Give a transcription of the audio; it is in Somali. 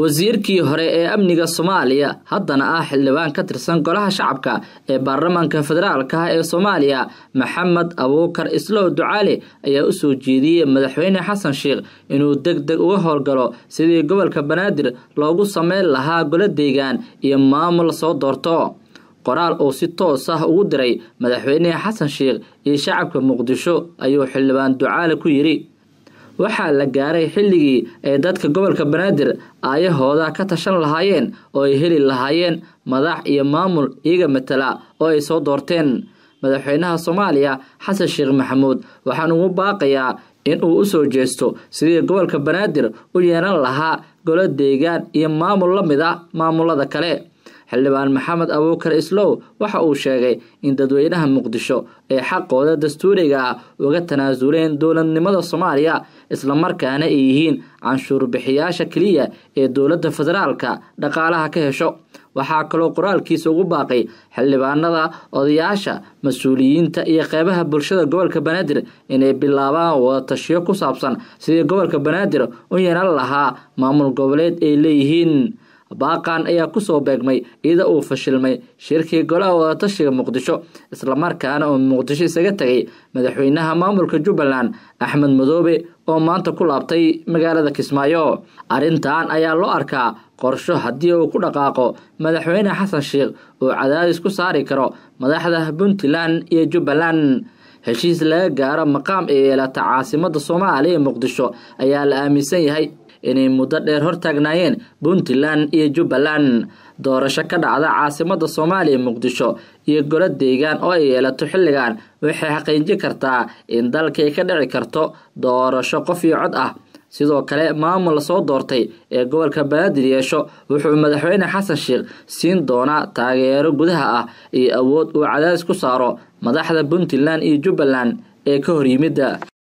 wasiirkii hore ee amniga soomaaliya haddana ah xildhibaan ka tirsan golaha shacabka ee baarlamaanka federaalka ah ee soomaaliya maxamed abuukar islow ducaale ayaa usoo jeediyey madaxweyne xasan sheekh inuu deg deg uga howlgalo sidii gobolka banaadir loogu sameyn lahaa golo deegaan iyo maamul soo doorto qoraal uu si toos ah ugu diray madaxweyne xasan sheekh iyo shacabka muqdisho ayuu xildhibaan ducaale ku yidhi waxaa la gaaray xilligii ay dadka gobolka banaadir aayahooda ka tashan lahaayeen oo ay heli lahaayeen madax iyo maamul iyaga matala oo ay soo doorteen madaxweynaha soomaaliya xasan sheekh maxamuud waxaan ugu baaqayaa in uu u soo jeesto sidii gobolka banaadir u yeelan lahaa golo deegaan iyo maamul la mid a ah maamulada kale xildhibaan maxamed abuukar islow waxa uu sheegay in dadweynaha muqdisho ay xaqooda dastuuriga ah uga tanaasuleen dowladnimada soomaaliya islamarkaana ay yihiin canshuurbixiyaasha keliya ee dowladda federaalka dhaqaalaha ka hesho waxaa kaloo qoraalkiisa ugu baaqay xildhibaanada odayaasha mas-uuliyiinta iyo qeybaha bulshada gobolka banaadir inay bilaabaan wadatashiyo ku saabsan sidii gobolka banaadir u yeelan lahaa maamul goboleed ay leeyihiin baaqan ayaa ku soo beegmay iyada uu fashilmay shirkii golaha wadatashiga muqdisho islamarkaana uu muqdisho isaga tegay madaxweynaha maamulka jubbaland axmed madoobe oo maanta ku laabtay magaalada kismaayo arrintan ayaa loo arkaa qorsho haddii uu ku dhaqaaqo madaxweyne xasan sheekh oo cadaadis ku saari karo madaxda puntland iyo jubbaland heshiis laga gaaro maqaam ee yeelata caasimadda soomaaliya muqdisho ayaa la aaminsan yahay inay muddo dheer hortaagnaayeen taagnaayeen puntland iyo jubbaland doorasho ka dhacda caasimada soomaaliya muqdisho iyo golo deegaan oo ay yeelato xilligan waxay xaqiijin kartaa in dalkay ka dhici karto doorasho qof iyo cod ah sidoo kale maamul soo doortay ee gobolka banaadir yeesho wuxuu madaxweyne xasan sheekh siin doonaa taageero gudaha ah iyo awood uu cadaadis ku saaro madaxda puntland iyo jubbaland ee ka hor yimidda